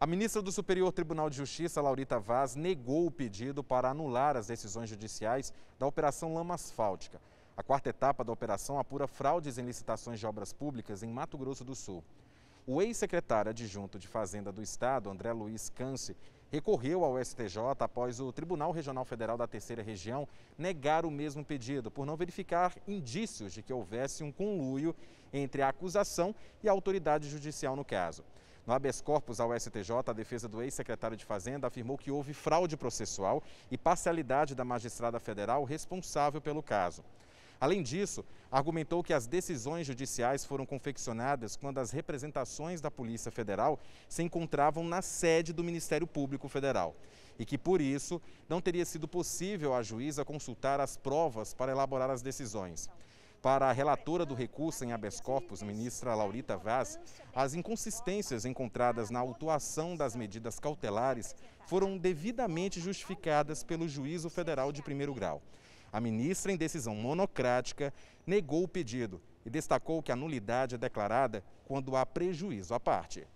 A ministra do Superior Tribunal de Justiça, Laurita Vaz, negou o pedido para anular as decisões judiciais da Operação Lama Asfáltica. A quarta etapa da operação apura fraudes em licitações de obras públicas em Mato Grosso do Sul. O ex-secretário adjunto de Fazenda do Estado, André Luiz Canse, recorreu ao STJ após o Tribunal Regional Federal da Terceira Região negar o mesmo pedido por não verificar indícios de que houvesse um conluio entre a acusação e a autoridade judicial no caso. No habeas corpus ao STJ, a defesa do ex-secretário de Fazenda afirmou que houve fraude processual e parcialidade da magistrada federal responsável pelo caso. Além disso, argumentou que as decisões judiciais foram confeccionadas quando as representações da Polícia Federal se encontravam na sede do Ministério Público Federal e que, por isso, não teria sido possível a juíza consultar as provas para elaborar as decisões. Para a relatora do recurso em habeas corpus, ministra Laurita Vaz, as inconsistências encontradas na autuação das medidas cautelares foram devidamente justificadas pelo juízo federal de primeiro grau. A ministra, em decisão monocrática, negou o pedido e destacou que a nulidade é declarada quando há prejuízo à parte.